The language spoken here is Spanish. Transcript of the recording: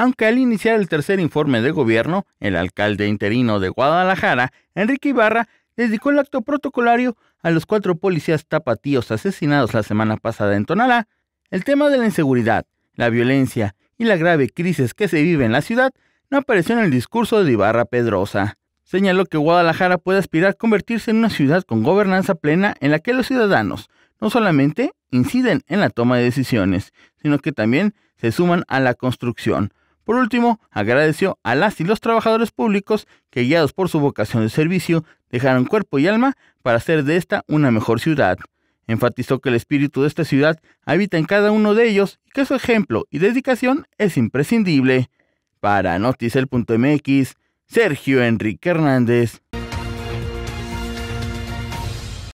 aunque al iniciar el tercer informe de gobierno, el alcalde interino de Guadalajara, Enrique Ibarra, dedicó el acto protocolario a los cuatro policías tapatíos asesinados la semana pasada en Tonalá. El tema de la inseguridad, la violencia y la grave crisis que se vive en la ciudad no apareció en el discurso de Ibarra Pedrosa. Señaló que Guadalajara puede aspirar a convertirse en una ciudad con gobernanza plena en la que los ciudadanos no solamente inciden en la toma de decisiones, sino que también se suman a la construcción, por último, agradeció a las y los trabajadores públicos que, guiados por su vocación de servicio, dejaron cuerpo y alma para hacer de esta una mejor ciudad. Enfatizó que el espíritu de esta ciudad habita en cada uno de ellos y que su ejemplo y dedicación es imprescindible. Para Noticel.mx, Sergio Enrique Hernández.